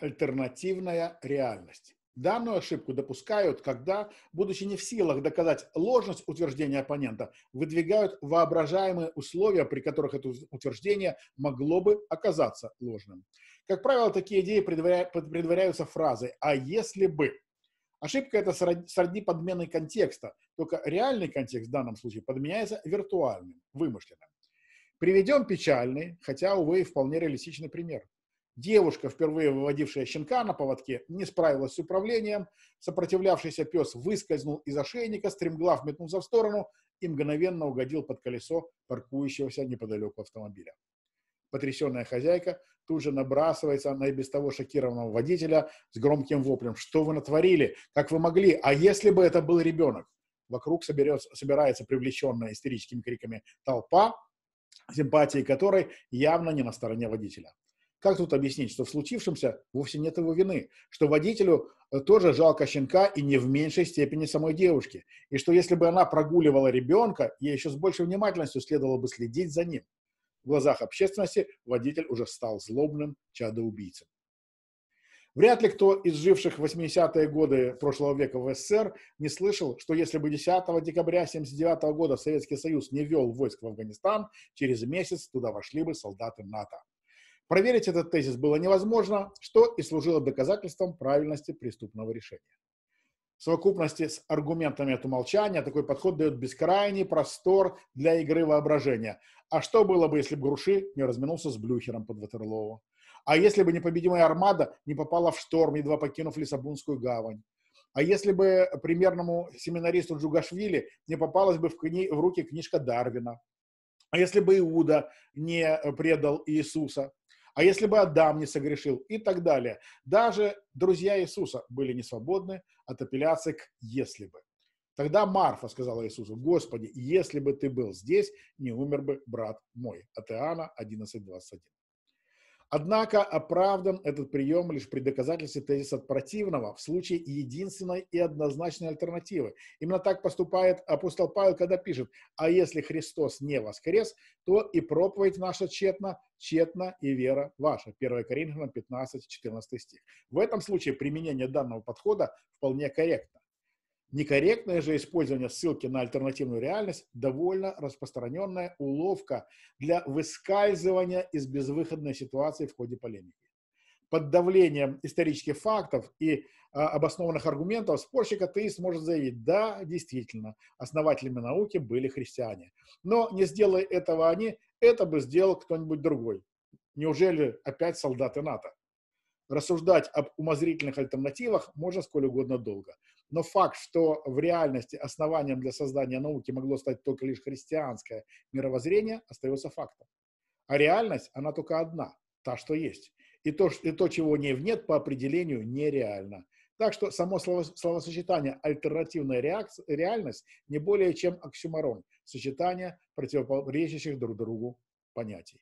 альтернативная реальность. Данную ошибку допускают, когда, будучи не в силах доказать ложность утверждения оппонента, выдвигают воображаемые условия, при которых это утверждение могло бы оказаться ложным. Как правило, такие идеи предваряются фразой «а если бы?». Ошибка – это сродни подмены контекста, только реальный контекст в данном случае подменяется виртуальным, вымышленным. Приведем печальный, хотя, увы, и вполне реалистичный пример – Девушка, впервые выводившая щенка на поводке, не справилась с управлением. Сопротивлявшийся пес выскользнул из ошейника, стремглав метнулся в сторону и мгновенно угодил под колесо паркующегося неподалеку автомобиля. Потрясенная хозяйка тут же набрасывается на и без того шокированного водителя с громким воплем. «Что вы натворили? Как вы могли? А если бы это был ребенок?» Вокруг соберется, собирается привлеченная истерическими криками толпа, симпатии которой явно не на стороне водителя. Как тут объяснить, что в случившемся вовсе нет его вины, что водителю э, тоже жалко щенка и не в меньшей степени самой девушки, и что если бы она прогуливала ребенка, ей еще с большей внимательностью следовало бы следить за ним. В глазах общественности водитель уже стал злобным чадоубийцем. Вряд ли кто из живших в 80-е годы прошлого века в СССР не слышал, что если бы 10 декабря 79 года Советский Союз не вел войск в Афганистан, через месяц туда вошли бы солдаты НАТО. Проверить этот тезис было невозможно, что и служило доказательством правильности преступного решения. В совокупности с аргументами от умолчания такой подход дает бескрайний простор для игры воображения. А что было бы, если бы Груши не разминулся с Блюхером под Ватерлоо? А если бы непобедимая армада не попала в шторм, едва покинув Лиссабонскую гавань? А если бы примерному семинаристу Джугашвили не попалась бы в, кни... в руки книжка Дарвина? А если бы Иуда не предал Иисуса? а если бы Адам не согрешил и так далее. Даже друзья Иисуса были не свободны от апелляции к «если бы». Тогда Марфа сказала Иисусу, «Господи, если бы ты был здесь, не умер бы брат мой». От Иоанна 11:21. Однако оправдан этот прием лишь при доказательстве тезиса от противного в случае единственной и однозначной альтернативы. Именно так поступает апостол Павел, когда пишет, а если Христос не воскрес, то и проповедь наша тщетна, тщетна и вера ваша. 1 Коринфянам 15, 14 стих. В этом случае применение данного подхода вполне корректно. Некорректное же использование ссылки на альтернативную реальность – довольно распространенная уловка для выскальзывания из безвыходной ситуации в ходе полемики. Под давлением исторических фактов и а, обоснованных аргументов спорщик-атеист может заявить, да, действительно, основателями науки были христиане. Но не сделай этого они, это бы сделал кто-нибудь другой. Неужели опять солдаты НАТО? Рассуждать об умозрительных альтернативах можно сколь угодно долго – но факт, что в реальности основанием для создания науки могло стать только лишь христианское мировоззрение, остается фактом. А реальность, она только одна, та, что есть. И то, и то чего не нет, по определению нереально. Так что само словосочетание «альтернативная реакция, реальность» не более чем оксюморон, сочетание противоречащих друг другу понятий.